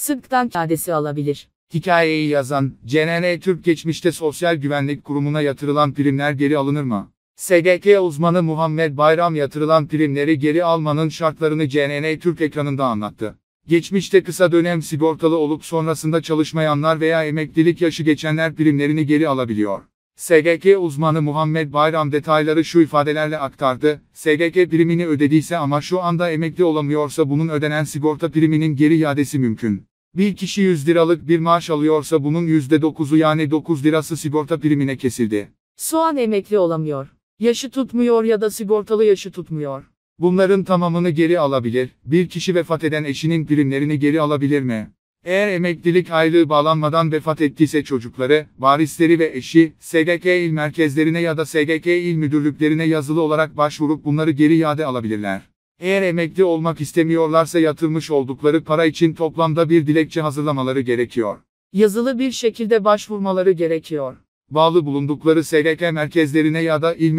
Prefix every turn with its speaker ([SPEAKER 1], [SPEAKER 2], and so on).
[SPEAKER 1] sıktan kadesi alabilir.
[SPEAKER 2] Hikayeyi yazan, CNN Türk geçmişte Sosyal Güvenlik Kurumu'na yatırılan primler geri alınır mı? SGK uzmanı Muhammed Bayram yatırılan primleri geri almanın şartlarını CNN Türk ekranında anlattı. Geçmişte kısa dönem sigortalı olup sonrasında çalışmayanlar veya emeklilik yaşı geçenler primlerini geri alabiliyor. SGK uzmanı Muhammed Bayram detayları şu ifadelerle aktardı. SGK primini ödediyse ama şu anda emekli olamıyorsa bunun ödenen sigorta priminin geri iadesi mümkün. Bir kişi 100 liralık bir maaş alıyorsa bunun %9'u yani 9 lirası sigorta primine kesildi.
[SPEAKER 1] Soğan emekli olamıyor. Yaşı tutmuyor ya da sigortalı yaşı tutmuyor.
[SPEAKER 2] Bunların tamamını geri alabilir. Bir kişi vefat eden eşinin primlerini geri alabilir mi? Eğer emeklilik aylığı bağlanmadan vefat ettiyse çocukları, varisleri ve eşi, SGK il merkezlerine ya da SGK il müdürlüklerine yazılı olarak başvurup bunları geri iade alabilirler. Eğer emekli olmak istemiyorlarsa yatırmış oldukları para için toplamda bir dilekçe hazırlamaları gerekiyor.
[SPEAKER 1] Yazılı bir şekilde başvurmaları gerekiyor.
[SPEAKER 2] Bağlı bulundukları SGK merkezlerine ya da il